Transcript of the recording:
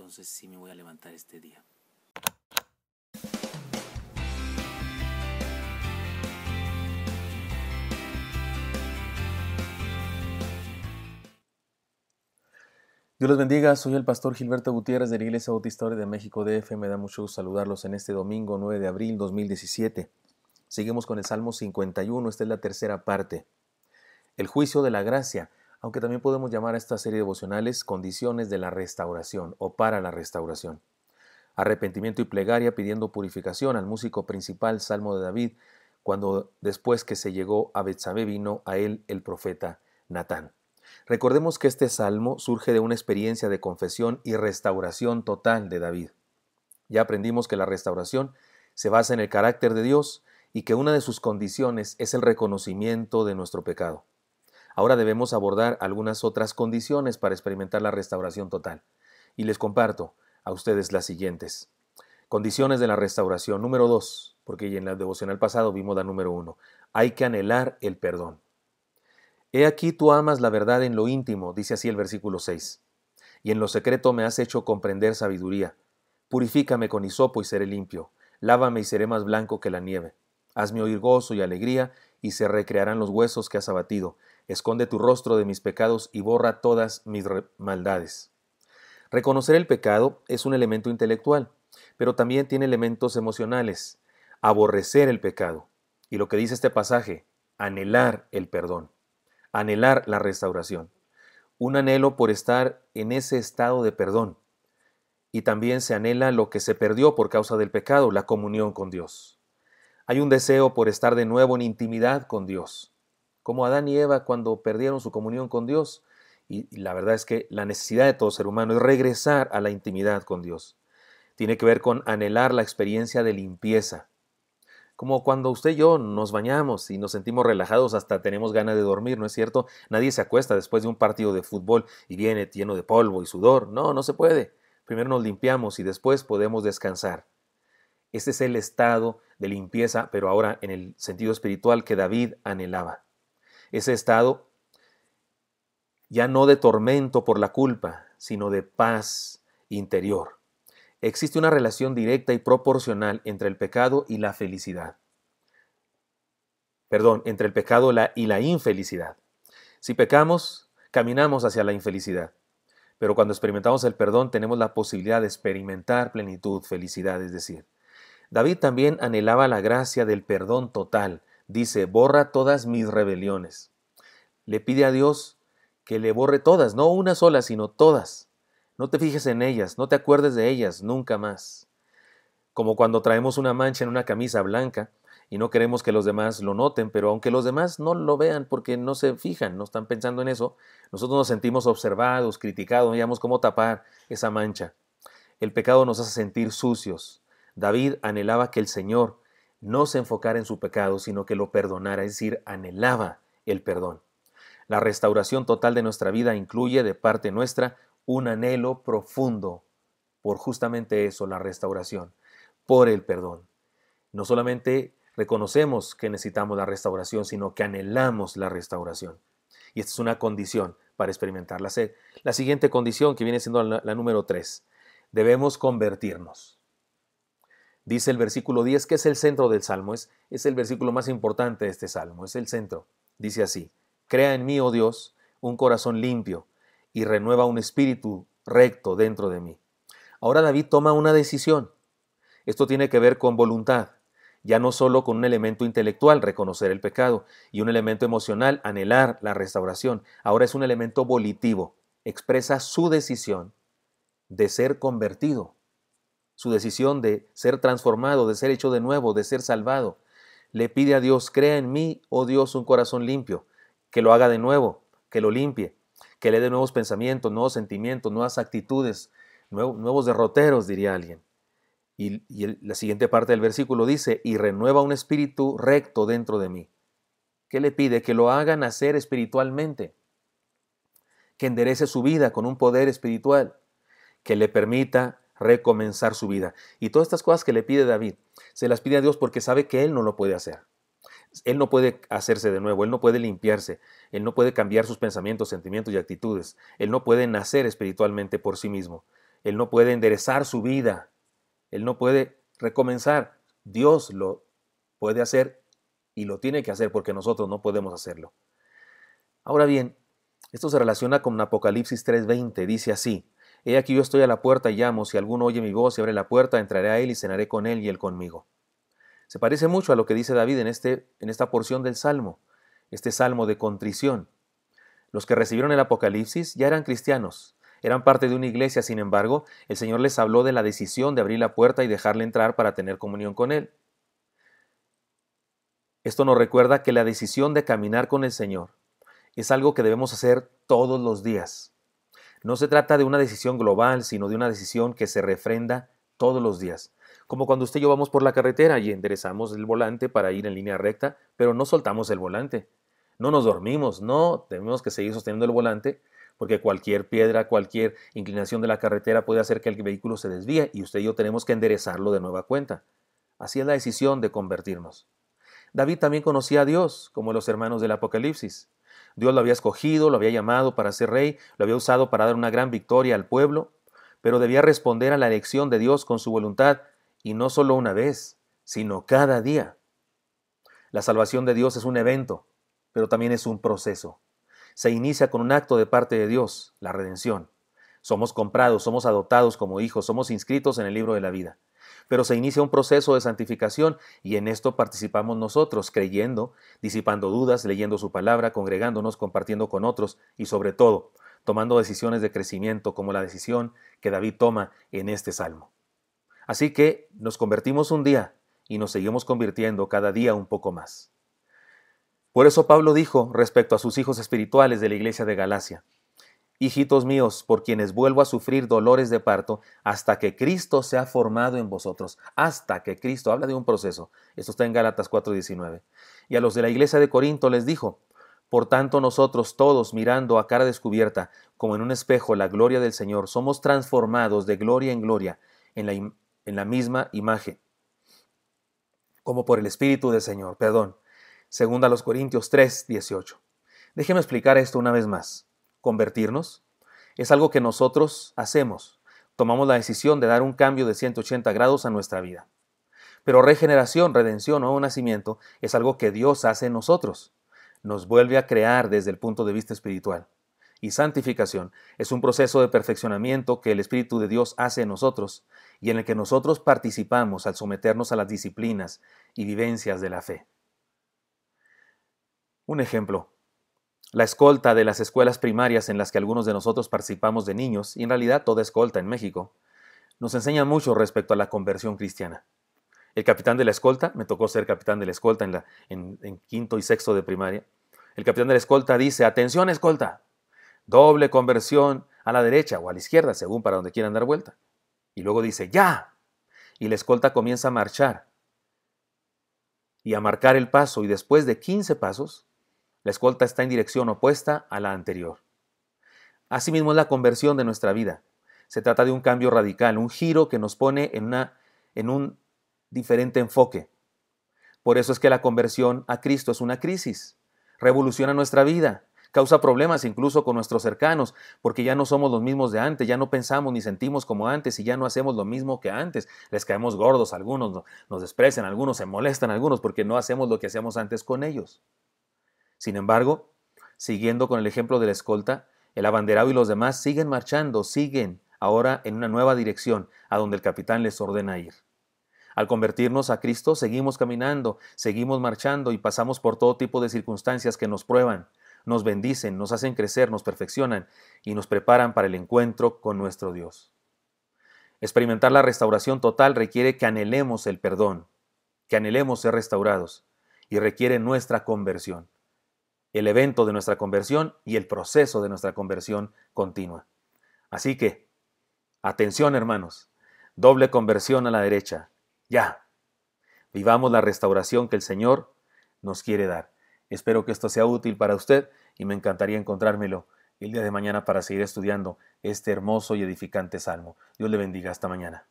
entonces sí me voy a levantar este día. Dios los bendiga, soy el pastor Gilberto Gutiérrez de la Iglesia Bautista de México DF. Me da mucho gusto saludarlos en este domingo 9 de abril 2017. Seguimos con el Salmo 51, esta es la tercera parte. El juicio de la gracia aunque también podemos llamar a esta serie devocionales condiciones de la restauración o para la restauración. Arrepentimiento y plegaria pidiendo purificación al músico principal Salmo de David, cuando después que se llegó a Betsabé vino a él el profeta Natán. Recordemos que este salmo surge de una experiencia de confesión y restauración total de David. Ya aprendimos que la restauración se basa en el carácter de Dios y que una de sus condiciones es el reconocimiento de nuestro pecado. Ahora debemos abordar algunas otras condiciones para experimentar la restauración total. Y les comparto a ustedes las siguientes. Condiciones de la restauración. Número 2, porque en la devocional pasado vimos la número 1. Hay que anhelar el perdón. He aquí tú amas la verdad en lo íntimo, dice así el versículo 6. Y en lo secreto me has hecho comprender sabiduría. Purifícame con hisopo y seré limpio. Lávame y seré más blanco que la nieve. Hazme oír gozo y alegría, y se recrearán los huesos que has abatido. Esconde tu rostro de mis pecados y borra todas mis maldades. Reconocer el pecado es un elemento intelectual, pero también tiene elementos emocionales. Aborrecer el pecado. Y lo que dice este pasaje, anhelar el perdón, anhelar la restauración. Un anhelo por estar en ese estado de perdón. Y también se anhela lo que se perdió por causa del pecado, la comunión con Dios. Hay un deseo por estar de nuevo en intimidad con Dios como Adán y Eva cuando perdieron su comunión con Dios. Y, la verdad es que la necesidad de todo ser humano es regresar a la intimidad con Dios. Tiene que ver con anhelar la experiencia de limpieza. Como cuando usted y yo nos bañamos y nos sentimos relajados, hasta tenemos ganas de dormir, ¿no es cierto? Nadie se acuesta después de un partido de fútbol y viene lleno de polvo y sudor. No, no se puede. Primero nos limpiamos y después podemos descansar. Este es el estado de limpieza, pero ahora en el sentido espiritual que David anhelaba ese estado ya no de tormento por la culpa, sino de paz interior. Existe una relación directa y proporcional entre el pecado y la felicidad. Perdón, entre el pecado y la infelicidad. Si pecamos, caminamos hacia la infelicidad. Pero cuando experimentamos el perdón, tenemos la posibilidad de experimentar plenitud, felicidad, es decir. David también anhelaba la gracia del perdón total, dice, borra todas mis rebeliones. Le pide a Dios que le borre todas, no una sola, sino todas. No te fijes en ellas, no te acuerdes de ellas nunca más. Como cuando traemos una mancha en una camisa blanca y no queremos que los demás lo noten, pero aunque los demás no lo vean porque no se fijan, no están pensando en eso, nosotros nos sentimos observados, criticados, no cómo tapar esa mancha. El pecado nos hace sentir sucios. David anhelaba que el Señor no se enfocara en su pecado, sino que lo perdonara, es decir, anhelaba el perdón. La restauración total de nuestra vida incluye de parte nuestra un anhelo profundo por justamente eso, la restauración, por el perdón. No solamente reconocemos que necesitamos la restauración, sino que anhelamos la restauración. Y esta es una condición para experimentar la sed. La siguiente condición que viene siendo la, número tres, debemos convertirnos. Dice el versículo 10, que es el centro del Salmo, es, el versículo más importante de este Salmo, es el centro. Dice así, crea en mí, oh Dios, un corazón limpio y renueva un espíritu recto dentro de mí. Ahora David toma una decisión. Esto tiene que ver con voluntad, ya no solo con un elemento intelectual, reconocer el pecado, y un elemento emocional, anhelar la restauración. Ahora es un elemento volitivo, expresa su decisión de ser convertido su decisión de ser transformado, de ser hecho de nuevo, de ser salvado. Le pide a Dios, crea en mí, oh Dios, un corazón limpio, que lo haga de nuevo, que lo limpie, que le dé nuevos pensamientos, nuevos sentimientos, nuevas actitudes, nuevos derroteros, diría alguien. Y, la siguiente parte del versículo dice, y renueva un espíritu recto dentro de mí. ¿Qué le pide? Que lo haga nacer espiritualmente, que enderece su vida con un poder espiritual, que le permita recomenzar su vida. Y todas estas cosas que le pide David, se las pide a Dios porque sabe que Él no lo puede hacer. Él no puede hacerse de nuevo, Él no puede limpiarse, Él no puede cambiar sus pensamientos, sentimientos y actitudes, Él no puede nacer espiritualmente por sí mismo, Él no puede enderezar su vida, Él no puede recomenzar. Dios lo puede hacer y lo tiene que hacer porque nosotros no podemos hacerlo. Ahora bien, esto se relaciona con Apocalipsis 3:20, dice así, He aquí yo estoy a la puerta y llamo, si alguno oye mi voz y abre la puerta, entraré a él y cenaré con él y él conmigo. Se parece mucho a lo que dice David en, este, en esta porción del Salmo, este Salmo de contrición. Los que recibieron el Apocalipsis ya eran cristianos, eran parte de una iglesia, sin embargo, el Señor les habló de la decisión de abrir la puerta y dejarle entrar para tener comunión con Él. Esto nos recuerda que la decisión de caminar con el Señor es algo que debemos hacer todos los días. No se trata de una decisión global, sino de una decisión que se refrenda todos los días. Como cuando usted y yo vamos por la carretera y enderezamos el volante para ir en línea recta, pero no soltamos el volante. No nos dormimos, no, tenemos que seguir sosteniendo el volante porque cualquier piedra, cualquier inclinación de la carretera puede hacer que el vehículo se desvíe y usted y yo tenemos que enderezarlo de nueva cuenta. Así es la decisión de convertirnos. David también conocía a Dios, como los hermanos del Apocalipsis. Dios lo había escogido, lo había llamado para ser rey, lo había usado para dar una gran victoria al pueblo, pero debía responder a la elección de Dios con su voluntad, y no solo una vez, sino cada día. La salvación de Dios es un evento, pero también es un proceso. Se inicia con un acto de parte de Dios, la redención. Somos comprados, somos adoptados como hijos, somos inscritos en el libro de la vida pero se inicia un proceso de santificación y en esto participamos nosotros, creyendo, disipando dudas, leyendo su palabra, congregándonos, compartiendo con otros y sobre todo, tomando decisiones de crecimiento como la decisión que David toma en este salmo. Así que nos convertimos un día y nos seguimos convirtiendo cada día un poco más. Por eso Pablo dijo respecto a sus hijos espirituales de la iglesia de Galacia, Hijitos míos, por quienes vuelvo a sufrir dolores de parto, hasta que Cristo sea formado en vosotros, hasta que Cristo, habla de un proceso, esto está en Gálatas 4:19. Y a los de la iglesia de Corinto les dijo, por tanto nosotros todos mirando a cara descubierta, como en un espejo, la gloria del Señor, somos transformados de gloria en gloria, en la, misma imagen, como por el Espíritu del Señor, perdón, Segunda a los Corintios 3:18. Déjeme explicar esto una vez más convertirnos, es algo que nosotros hacemos. Tomamos la decisión de dar un cambio de 180 grados a nuestra vida. Pero regeneración, redención o nacimiento es algo que Dios hace en nosotros. Nos vuelve a crear desde el punto de vista espiritual. Y santificación es un proceso de perfeccionamiento que el Espíritu de Dios hace en nosotros y en el que nosotros participamos al someternos a las disciplinas y vivencias de la fe. Un ejemplo, la escolta de las escuelas primarias en las que algunos de nosotros participamos de niños, y en realidad toda escolta en México, nos enseña mucho respecto a la conversión cristiana. El capitán de la escolta, me tocó ser capitán de la escolta en, la, en, quinto y sexto de primaria, el capitán de la escolta dice, atención escolta, doble conversión a la derecha o a la izquierda, según para donde quieran dar vuelta. Y luego dice, ya. Y la escolta comienza a marchar y a marcar el paso, y después de 15 pasos, la escolta está en dirección opuesta a la anterior. Asimismo es la conversión de nuestra vida. Se trata de un cambio radical, un giro que nos pone en, en un diferente enfoque. Por eso es que la conversión a Cristo es una crisis. Revoluciona nuestra vida, causa problemas incluso con nuestros cercanos, porque ya no somos los mismos de antes, ya no pensamos ni sentimos como antes y ya no hacemos lo mismo que antes. Les caemos gordos, algunos nos desprecian, algunos se molestan, algunos porque no hacemos lo que hacíamos antes con ellos. Sin embargo, siguiendo con el ejemplo de la escolta, el abanderado y los demás siguen marchando, siguen ahora en una nueva dirección, a donde el capitán les ordena ir. Al convertirnos a Cristo, seguimos caminando, seguimos marchando y pasamos por todo tipo de circunstancias que nos prueban, nos bendicen, nos hacen crecer, nos perfeccionan y nos preparan para el encuentro con nuestro Dios. Experimentar la restauración total requiere que anhelemos el perdón, que anhelemos ser restaurados y requiere nuestra conversión el evento de nuestra conversión y el proceso de nuestra conversión continua. Así que, atención hermanos, doble conversión a la derecha, ya. Vivamos la restauración que el Señor nos quiere dar. Espero que esto sea útil para usted y me encantaría encontrármelo el día de mañana para seguir estudiando este hermoso y edificante salmo. Dios le bendiga hasta mañana.